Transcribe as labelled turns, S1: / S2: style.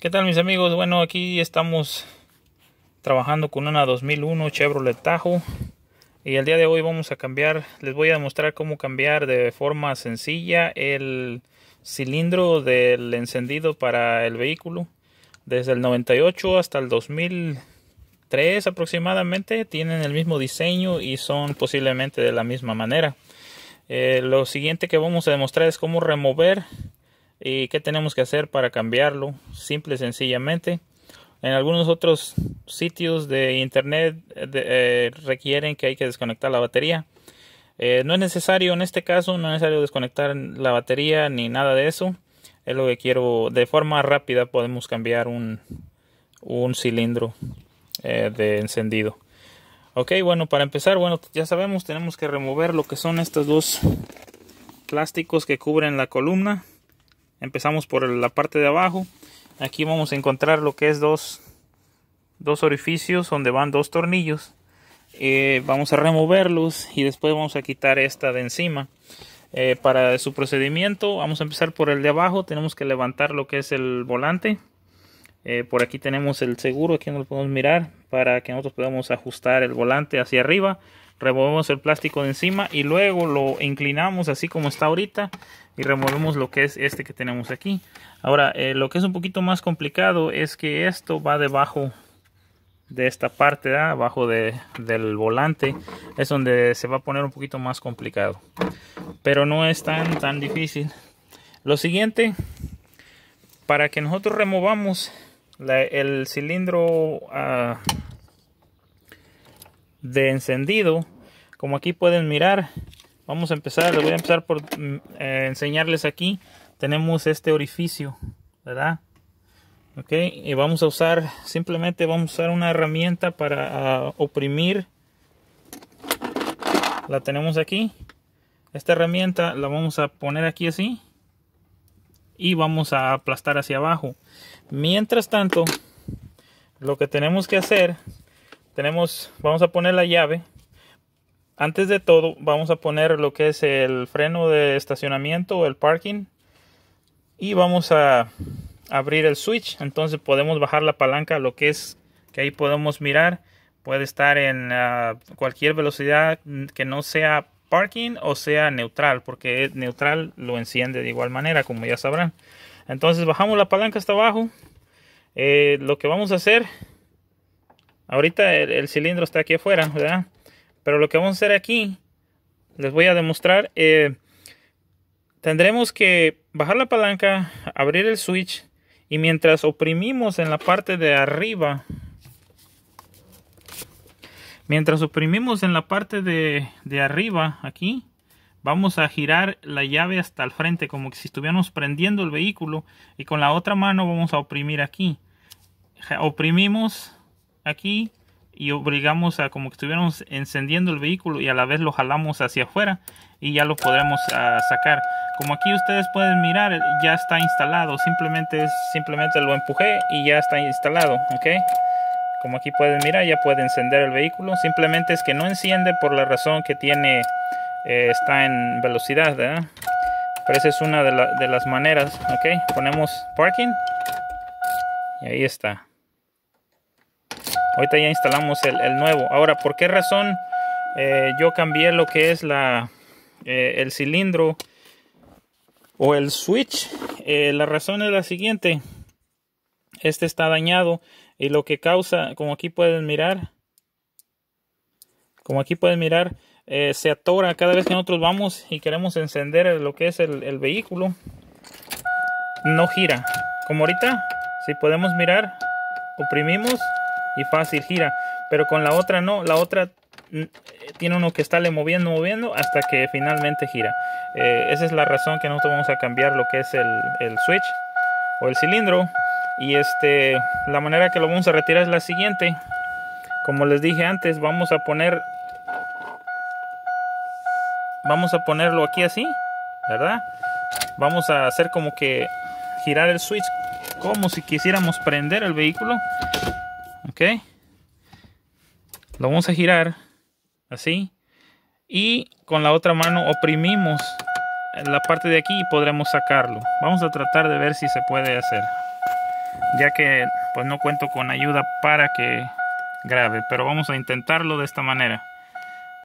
S1: ¿Qué tal mis amigos? Bueno, aquí estamos trabajando con una 2001 Chevrolet tajo y el día de hoy vamos a cambiar, les voy a mostrar cómo cambiar de forma sencilla el cilindro del encendido para el vehículo. Desde el 98 hasta el 2003 aproximadamente tienen el mismo diseño y son posiblemente de la misma manera. Eh, lo siguiente que vamos a demostrar es cómo remover ¿Y qué tenemos que hacer para cambiarlo? Simple sencillamente. En algunos otros sitios de internet eh, eh, requieren que hay que desconectar la batería. Eh, no es necesario en este caso, no es necesario desconectar la batería ni nada de eso. Es lo que quiero. De forma rápida podemos cambiar un, cilindro de encendido. Ok, bueno, para empezar, bueno, ya sabemos, tenemos que remover lo que son estos dos plásticos que cubren la columna empezamos por la parte de abajo aquí vamos a encontrar lo que es dos, dos orificios donde van dos tornillos eh, vamos a removerlos y después vamos a quitar esta de encima eh, para su procedimiento vamos a empezar por el de abajo tenemos que levantar lo que es el volante eh, por aquí tenemos el seguro aquí nos podemos mirar para que nosotros podamos ajustar el volante hacia arriba removemos el plástico de encima y luego lo inclinamos así como está ahorita y removemos lo que es este que tenemos aquí ahora eh, lo que es un poquito más complicado es que esto va debajo de esta parte ¿verdad? abajo de, del volante es donde se va a poner un poquito más complicado pero no es tan tan difícil lo siguiente para que nosotros removamos el cilindro ah, de encendido como aquí pueden mirar vamos a empezar le voy a empezar por mm, eh, enseñarles aquí tenemos este orificio verdad ok y vamos a usar simplemente vamos a usar una herramienta para ah, oprimir la tenemos aquí esta herramienta la vamos a poner aquí así y vamos a aplastar hacia abajo mientras tanto lo que tenemos que hacer tenemos, vamos a poner la llave. Antes de todo, vamos a poner lo que es el freno de estacionamiento o el parking. Y vamos a abrir el switch. Entonces podemos bajar la palanca, lo que es que ahí podemos mirar. Puede estar en ah, cualquier velocidad que no sea parking o sea neutral, porque neutral lo enciende de igual manera, como ya sabrán. Entonces bajamos la palanca hasta abajo. Eh, lo que vamos a hacer Ahorita el, cilindro está aquí afuera, ¿verdad? Pero lo que vamos a hacer aquí, les voy a demostrar. Eh, tendremos que bajar la palanca, abrir el switch y mientras oprimimos en la parte de arriba, mientras oprimimos en la parte de, arriba aquí, vamos a girar la llave hasta el frente como si estuviéramos prendiendo el vehículo y con la otra mano vamos a oprimir aquí oprimimos aquí y obligamos a como que estuviéramos encendiendo el vehículo y a la vez lo jalamos hacia afuera y ya lo podremos ah, sacar como aquí ustedes pueden mirar ya está instalado simplemente simplemente lo empujé y ya está instalado ok como aquí pueden mirar ya puede encender el vehículo simplemente es que no enciende por la razón que tiene eh, está en velocidad pero esa es una de, de las maneras ok ponemos parking y ahí está ahorita ya instalamos el, nuevo ahora por qué razón eh, yo cambié lo que es la eh, el cilindro o el switch eh, la razón es la siguiente este está dañado y lo que causa como aquí pueden mirar como aquí pueden mirar se atora cada vez que nosotros vamos y queremos encender lo que es el, el vehículo no gira como ahorita si podemos mirar oprimimos y fácil gira. Pero con la otra no, la otra tiene uno que estarle moviendo, moviendo hasta que finalmente gira. Eh, esa es la razón que nosotros vamos a cambiar lo que es el, switch o el cilindro. Y este, la manera que lo vamos a retirar es la siguiente. Como les dije antes, vamos a poner, vamos a ponerlo aquí así, ¿verdad? Vamos a hacer como que girar el switch como si quisiéramos prender el vehículo lo vamos a girar así y con la otra mano oprimimos la parte de aquí y podremos sacarlo. Vamos a tratar de ver si se puede hacer, ya que pues no cuento con ayuda para que grave. pero vamos a intentarlo de esta manera.